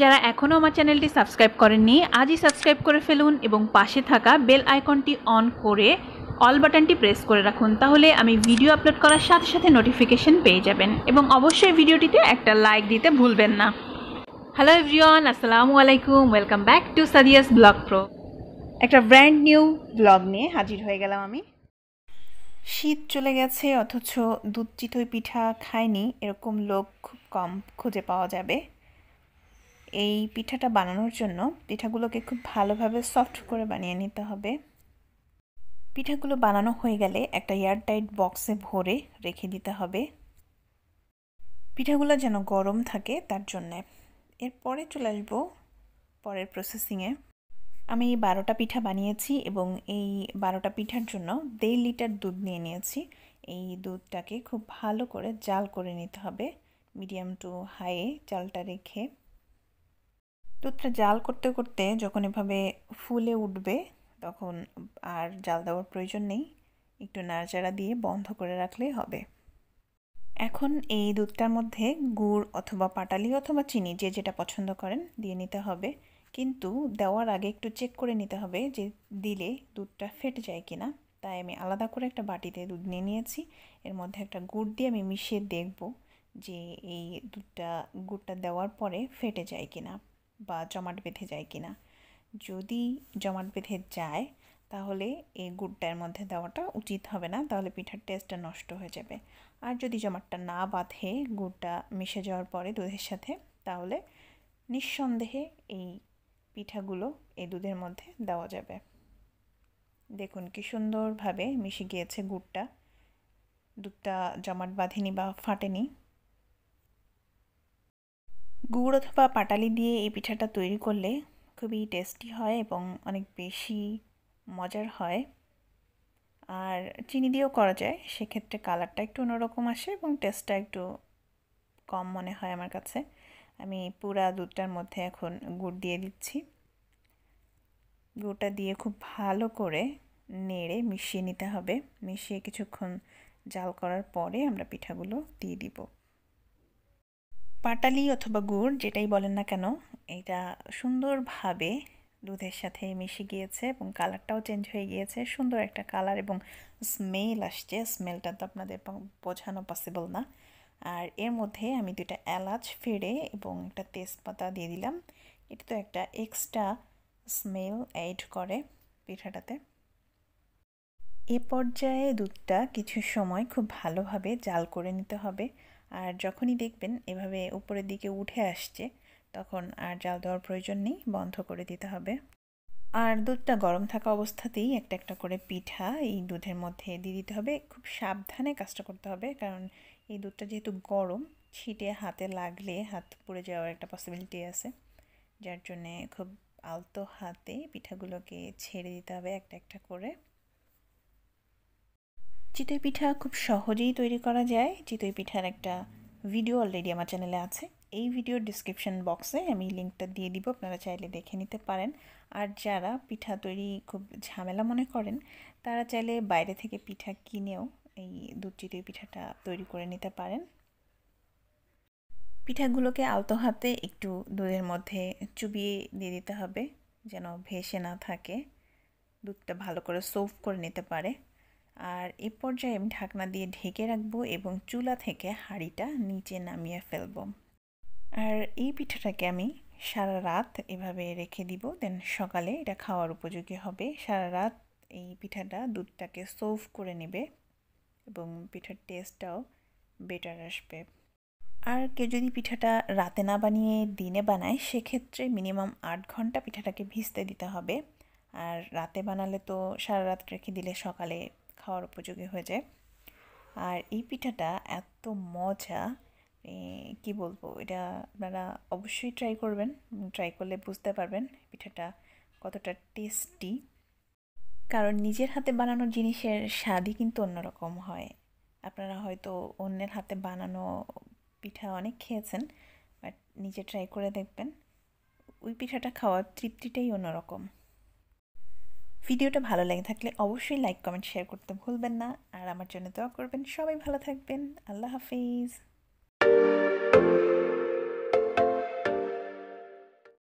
যারা এখনও আমার চ্যানেলটি সাবস্ক্রাইব করেননি আজই সাবস্ক্রাইব করে ফেলুন এবং পাশে থাকা বেল আইকনটি অন করে অল বাটনটি প্রেস করে রাখুন তাহলে আমি ভিডিও আপলোড করার সাথে সাথে নোটিফিকেশন পেয়ে যাবেন এবং অবশ্যই ভিডিওটিতে একটা লাইক দিতে ভুলবেন না হ্যালো এভরিওয়ান আসসালামু আলাইকুম welcome back to Sadia's vlog প্রো একটা ব্র্যান্ড নিউ ব্লগ নিয়ে হাজির হয়ে গেলাম আমি শীত চলে গেছে অথচ দুধ চিতই পিঠা খায়নি এরকম লোক খুব কম খুঁজে পাওয়া যাবে এই পিঠাটা বানানোর জন্য পিঠাগুলোকে খুব ভালোভাবে সফট করে বানিয়ে নিতে হবে পিঠাগুলো বানানো হয়ে গেলে একটা এয়ারটাইট বক্সে ভরে রেখে দিতে হবে পিঠাগুলো যেন গরম থাকে তার জন্যে এরপরে চলে আসবো পরের প্রসেসিংয়ে আমি বারোটা পিঠা বানিয়েছি এবং এই বারোটা পিঠার জন্য দেড় লিটার দুধ নিয়ে নিয়েছি এই দুধটাকে খুব ভালো করে জাল করে নিতে হবে মিডিয়াম টু হাইয়ে জালটা রেখে দুধটা জাল করতে করতে যখন এভাবে ফুলে উঠবে তখন আর জাল দেওয়ার প্রয়োজন নেই একটু নাড়াচাড়া দিয়ে বন্ধ করে রাখলেই হবে এখন এই দুধটার মধ্যে গুড় অথবা পাটালি অথবা চিনি যে যেটা পছন্দ করেন দিয়ে নিতে হবে কিন্তু দেওয়ার আগে একটু চেক করে নিতে হবে যে দিলে দুধটা ফেটে যায় কি না তাই আমি আলাদা করে একটা বাটিতে দুধ নিয়ে নিয়েছি এর মধ্যে একটা গুড় দিয়ে আমি মিশিয়ে দেখব যে এই দুধটা গুড়টা দেওয়ার পরে ফেটে যায় কি না বা জমাট বেঁধে যায় কিনা যদি জমাট বেঁধে যায় তাহলে এই গুড়টার মধ্যে দেওয়াটা উচিত হবে না তাহলে পিঠার টেস্টটা নষ্ট হয়ে যাবে আর যদি জমাটটা না বাঁধে গুড়টা মিশে যাওয়ার পরে দুধের সাথে তাহলে নিঃসন্দেহে এই পিঠাগুলো এই দুধের মধ্যে দেওয়া যাবে দেখুন কি সুন্দরভাবে মিশে গিয়েছে গুড়টা দুধটা জমাট বাঁধেনি বা ফাটেনি গুড় অথবা পাটালি দিয়ে এই পিঠাটা তৈরি করলে খুবই টেস্টি হয় এবং অনেক বেশি মজার হয় আর চিনি দিয়েও করা যায় সেক্ষেত্রে কালারটা একটু অন্যরকম আসে এবং টেস্টটা একটু কম মনে হয় আমার কাছে আমি পুরা দুধটার মধ্যে এখন গুড় দিয়ে দিচ্ছি গুড়টা দিয়ে খুব ভালো করে নেড়ে মিশিয়ে নিতে হবে মিশিয়ে কিছুক্ষণ জাল করার পরে আমরা পিঠাগুলো দিয়ে দিব পাটালি অথবা গুড় যেটাই বলেন না কেন এটা সুন্দরভাবে দুধের সাথে মিশে গিয়েছে এবং কালারটাও চেঞ্জ হয়ে গিয়েছে সুন্দর একটা কালার এবং স্মেল আসছে স্মেলটা তো আপনাদের বোঝানো পসিবল না আর এর মধ্যে আমি দুটা এলাচ ফেড়ে এবং একটা তেজপাতা দিয়ে দিলাম এটা তো একটা এক্সট্রা স্মেল অ্যাড করে পিঠাটাতে এ পর্যায়ে দুধটা কিছু সময় খুব ভালোভাবে জাল করে নিতে হবে আর যখনই দেখবেন এভাবে উপরের দিকে উঠে আসছে তখন আর জাল দেওয়ার প্রয়োজন নেই বন্ধ করে দিতে হবে আর দুধটা গরম থাকা অবস্থাতেই একটা একটা করে পিঠা এই দুধের মধ্যে দিয়ে দিতে হবে খুব সাবধানে কাজটা করতে হবে কারণ এই দুধটা যেহেতু গরম ছিটে হাতে লাগলে হাত পুড়ে যাওয়ার একটা পসিবিলিটি আছে যার জন্যে খুব আলতো হাতে পিঠাগুলোকে ছেড়ে দিতে হবে একটা একটা করে চিতই পিঠা খুব সহজেই তৈরি করা যায় চিতই পিঠার একটা ভিডিও অলরেডি আমার চ্যানেলে আছে এই ভিডিওর ডিসক্রিপশন বক্সে আমি লিঙ্কটা দিয়ে দিব আপনারা চাইলে দেখে নিতে পারেন আর যারা পিঠা তৈরি খুব ঝামেলা মনে করেন তারা চাইলে বাইরে থেকে পিঠা কিনেও এই দুধ চিতই পিঠাটা তৈরি করে নিতে পারেন পিঠাগুলোকে আলতো হাতে একটু দুধের মধ্যে চুবিয়ে দিয়ে দিতে হবে যেন ভেসে না থাকে দুধটা ভালো করে সোভ করে নিতে পারে আর এ পর্যায়ে আমি ঢাকনা দিয়ে ঢেকে রাখবো এবং চুলা থেকে হাঁড়িটা নিচে নামিয়ে ফেলব আর এই পিঠাটাকে আমি সারা রাত এভাবে রেখে দিব দেন সকালে এটা খাওয়ার উপযোগী হবে সারা রাত এই পিঠাটা দুধটাকে সোভ করে নেবে এবং পিঠার টেস্টটাও বেটার আসবে আর কেউ যদি পিঠাটা রাতে না বানিয়ে দিনে বানায় সেক্ষেত্রে মিনিমাম আট ঘন্টা পিঠাটাকে ভিজতে দিতে হবে আর রাতে বানালে তো সারা রাত রেখে দিলে সকালে খাওয়ার উপযোগী হয়ে যায় আর এই পিঠাটা এত মজা কি বলবো এটা আপনারা অবশ্যই ট্রাই করবেন ট্রাই করলে বুঝতে পারবেন পিঠাটা কতটা টেস্টি কারণ নিজের হাতে বানানো জিনিসের স্বাদই কিন্তু অন্যরকম হয় আপনারা হয়তো অন্যের হাতে বানানো পিঠা অনেক খেয়েছেন বাট নিজে ট্রাই করে দেখবেন ওই পিঠাটা খাওয়ার তৃপ্তিটাই অন্যরকম ভিডিওটা ভালো লাগে থাকলে অবশ্যই লাইক কমেন্ট শেয়ার করতে ভুলবেন না আর আমার জন্য দোয়া করবেন সবাই ভালো থাকবেন আল্লাহ হাফিজ